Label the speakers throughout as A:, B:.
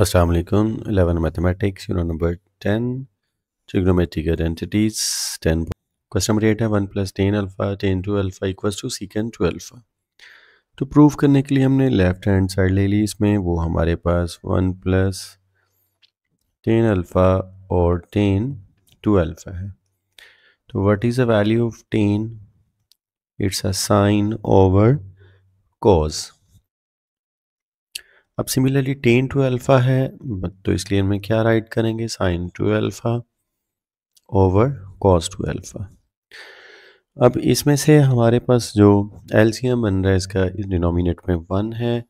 A: अस्सलाम वालेकुम 11 mathematics unit number 10 trigonometric identities 10 question number 8 है 1 plus tan alpha tan two alpha equals to secant two alpha तो prove करने के लिए हमने लेफ्ट हैंड साइड ले ली इसमें वो हमारे पास 1 प्लस टेन अल्फ़ा और टेन टू अल्फ़ा है तो what is the value of tan it's a sine over cos अब सिमिलरली टेन टू अल्फ़ा है तो इसलिए हमें क्या राइट करेंगे sine two alpha over cos two alpha अब इसमें से हमारे पास जो एल्सियम बन रहा है इसका इस डिनोमिनेट में वन है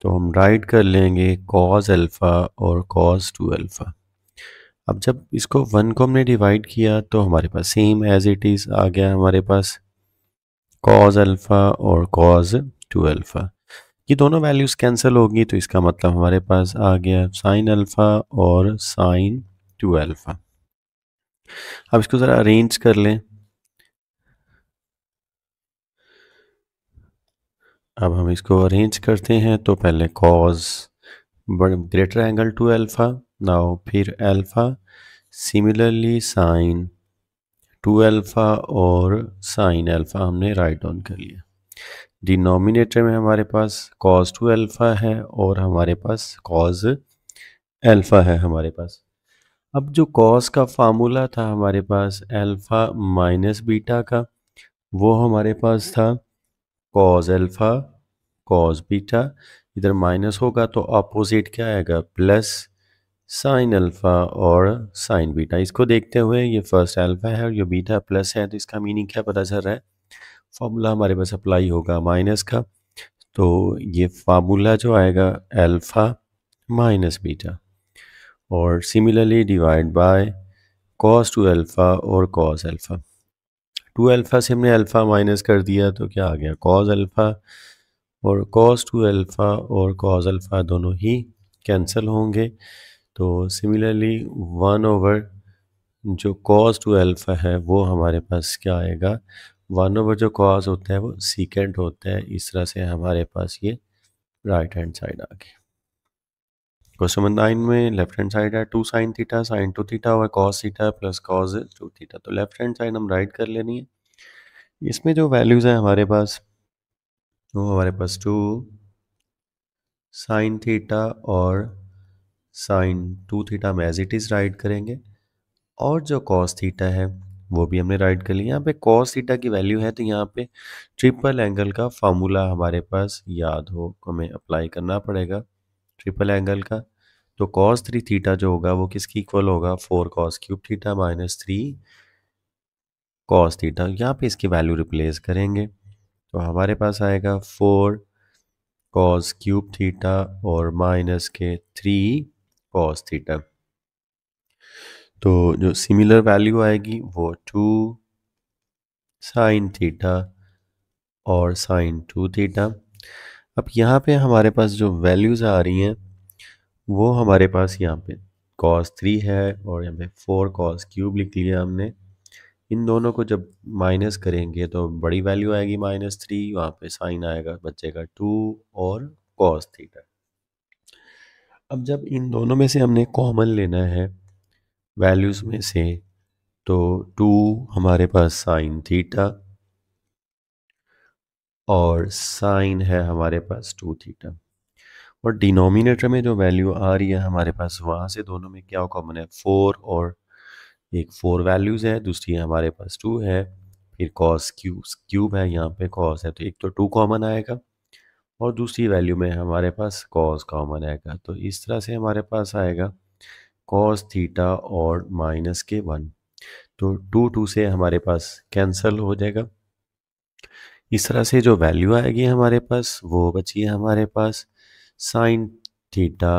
A: तो हम राइट कर लेंगे कॉज अल्फ़ा और कॉज टू अल्फ़ा अब जब इसको वन को हमने डिवाइड किया तो हमारे पास सेम एज इट इज़ आ गया हमारे पास कॉज अल्फ़ा और कॉज टू अल्फ़ा ये दोनों वैल्यूज़ कैंसिल होगी तो इसका मतलब हमारे पास आ गया साइन अल्फ़ा और साइन टू अल्फ़ा अब इसको ज़रा अरेंज कर लें अब हम इसको अरेंज करते हैं तो पहले cos greater angle two alpha now फिर alpha similarly sine two alpha और साइन अल्फ़ा हमने राइट ऑन कर लिया डिनोमिनेटर में हमारे पास कॉज टू एल्फा है और हमारे पास कॉज एल्फा है हमारे पास अब जो कॉज का फार्मूला था हमारे पास एल्फा माइनस बीटा का वो हमारे पास था कॉज एल्फा कॉज बीटा इधर माइनस होगा तो अपोजिट क्या आएगा प्लस साइन अल्फ़ा और साइन बीटा इसको देखते हुए ये फर्स्ट अल्फ़ा है और ये बीटा प्लस है तो इसका मीनिंग क्या पता चल रहा है फार्मूला हमारे पास अप्लाई होगा माइनस का तो ये फार्मूला जो आएगा अल्फ़ा माइनस बीटा और similarly divide by cos two alpha और कॉस अल्फ़ा टू अल्फ़ा से हमने अल्फ़ा माइनस कर दिया तो क्या आ गया कॉस अल्फ़ा और कॉस टू अल्फ़ा और कॉस अल्फ़ा दोनों ही कैंसिल होंगे तो सिमिलरली वन ओवर जो कॉस टू अल्फ़ा है वो हमारे पास क्या आएगा वन ओवर जो कॉज होता है वो सीकेंट होता है इस तरह से हमारे पास ये राइट हैंड साइड आ गई क्वेश्चन नंबर नाइन में लेफ्ट हैंड साइड है two sine theta sine two theta और cos theta plus is two theta तो लेफ्ट हैंड साइड हम राइट कर लेनी है इसमें जो वैल्यूज़ हैं हमारे पास वो हमारे पास टू साइन थीटा और साइन टू थीटा हम एज इट इज़ राइट करेंगे और जो कॉस थीटा है वो भी हमने राइट कर लिया यहाँ पे कॉस थीटा की वैल्यू है तो यहाँ पे ट्रिपल एंगल का फार्मूला हमारे पास याद हो हमें अप्लाई करना पड़ेगा ट्रिपल एंगल का तो कॉस थ्री थीटा जो होगा वो किसकी इक्वल होगा four cos cube theta minus three cos theta यहाँ पे इसकी वैल्यू रिप्लेस करेंगे तो हमारे पास आएगा फोर कॉस क्यूब थीटा और माइनस के थ्री कॉस थीटा तो जो सिमिलर वैल्यू आएगी वो टू साइन थीटा और साइन टू थीटा अब यहाँ पे हमारे पास जो वैल्यूज़ आ रही हैं वो हमारे पास यहाँ पे कॉस थ्री है और यहाँ पे फोर कॉस क्यूब लिख लिया हमने इन दोनों को जब माइनस करेंगे तो बड़ी वैल्यू आएगी माइनस थ्री वहाँ पे साइन आएगा बच्चे का टू और कॉस थीटा अब जब इन दोनों में से हमने कॉमन लेना है वैल्यूज़ में से तो टू हमारे पास साइन थीटा और साइन है हमारे पास टू थीटा और डिनोमिनेटर में जो वैल्यू आ रही है हमारे पास वहाँ से दोनों में क्या कॉमन है फोर और एक फोर वैल्यूज़ है दूसरी हमारे पास टू है फिर कॉस क्यूब क्यूब है यहाँ पे कॉस है तो एक तो टू कॉमन आएगा और दूसरी वैल्यू में हमारे पास कॉस कॉमन आएगा तो इस तरह से हमारे पास आएगा कॉस थीटा और माइनस के वन तो टू टू से हमारे पास कैंसल हो जाएगा इस तरह से जो वैल्यू आएगी हमारे पास वो बची है हमारे पास साइन थीटा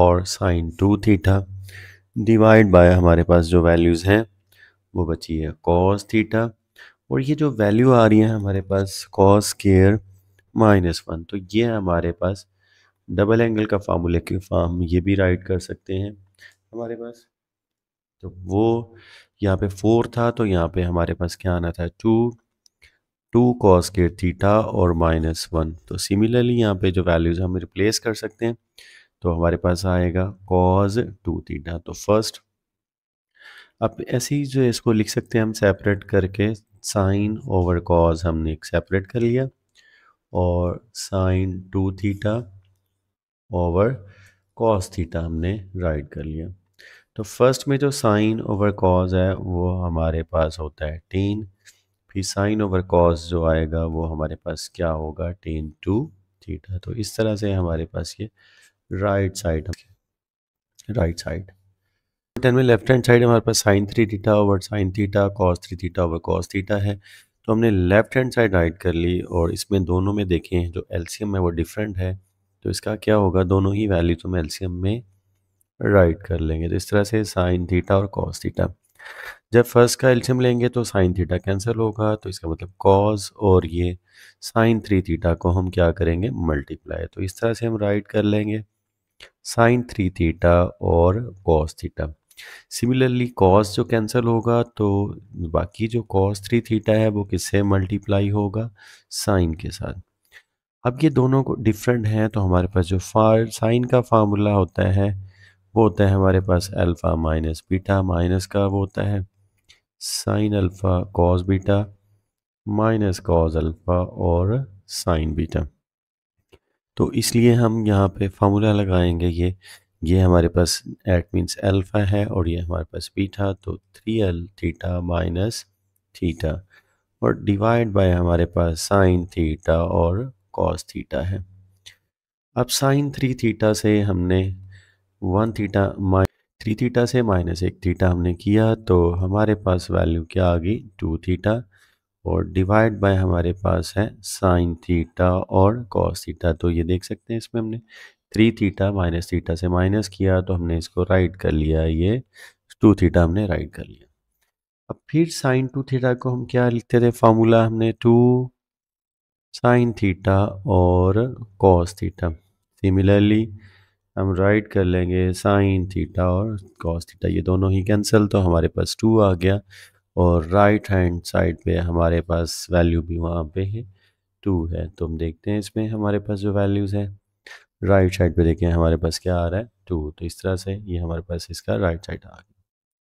A: और sine two theta divide by हमारे पास जो वैल्यूज़ हैं वो बची है कॉस थीटा और ये जो वैल्यू आ रही है हमारे पास कॉस केयर माइनस वन तो ये हमारे पास डबल एंगल का फार्मूले के फार्म ये भी राइट कर सकते हैं हमारे पास तो वो यहाँ पे फोर था तो यहाँ पे हमारे पास क्या आना था टू टू कॉस के थीटा और माइनस वन तो सिमिलरली यहाँ पे जो वैल्यूज़ हम रिप्लेस कर सकते हैं तो हमारे पास आएगा कॉज टू थीटा तो फर्स्ट अब ऐसे ही जो इसको लिख सकते हैं हम सेपरेट करके साइन ओवर कॉज हमने एक सेपरेट कर लिया और sine two theta over cos theta हमने राइट कर लिया तो फर्स्ट में जो साइन ओवर कॉज है वो हमारे पास होता है टेन फिर साइन ओवर कॉज जो आएगा वो हमारे पास क्या होगा टेन टू थीटा तो इस तरह से हमारे पास ये right side right side tan में लेफ्ट हैंड साइड हमारे पास sine three theta over sine theta cos three theta over cos theta है तो हमने लेफ्ट हैंड साइड राइट कर ली और इसमें दोनों में देखें जो एलसीएम है वो डिफरेंट है तो इसका क्या होगा दोनों ही वैल्यू तो मैं एलसीएम में राइट कर लेंगे तो इस तरह से साइन थीटा और कॉस थीटा जब फर्स्ट का एल्शियम लेंगे तो साइन थीटा कैंसिल होगा तो इसका मतलब कॉज और ये साइन थ्री थीटा को हम क्या करेंगे मल्टीप्लाई तो इस तरह से हम राइट कर लेंगे साइन थ्री थीटा और कॉस थीटा सिमिलरली कॉस जो कैंसिल होगा तो बाकी जो कॉस थ्री थीटा है वो किससे मल्टीप्लाई होगा साइन के साथ अब ये दोनों को डिफरेंट हैं तो हमारे पास जो फार साइन का फार्मूला होता है वो होता है हमारे पास अल्फ़ा माइनस बीटा माइनस का वो होता है sine alpha cos beta minus cos alpha और साइन बीटा तो इसलिए हम यहाँ पे फार्मूला लगाएंगे ये ये हमारे पास एट मीन्स अल्फ़ा है और ये हमारे पास बीटा तो three L theta minus theta और डिवाइड बाय हमारे पास साइन थीटा और कॉस थीटा है अब साइन थ्री थीटा से हमने वन थीटा माइ थ्री थीटा से माइनस एक थीटा हमने किया तो हमारे पास वैल्यू क्या आ गई टू थीटा और डिवाइड बाय हमारे पास है साइन थीटा और कॉस थीटा तो ये देख सकते हैं इसमें हमने थ्री थीटा माइनस थीटा से माइनस किया तो हमने इसको राइट कर लिया ये टू थीटा हमने राइट कर लिया अब फिर साइन टू थीटा को हम क्या लिखते थे फार्मूला हमने टू साइन थीटा और कॉस थीटा सिमिलरली हम राइट कर लेंगे साइन थीटा और कॉस थीटा ये दोनों ही कैंसिल तो हमारे पास टू आ गया और राइट हैंड साइड पे हमारे पास वैल्यू भी वहाँ पे है टू है तो हम देखते हैं इसमें हमारे पास जो वैल्यूज़ हैं राइट साइड पे देखें हमारे पास क्या आ रहा है टू तो इस तरह से ये हमारे पास इसका राइट साइड आ गया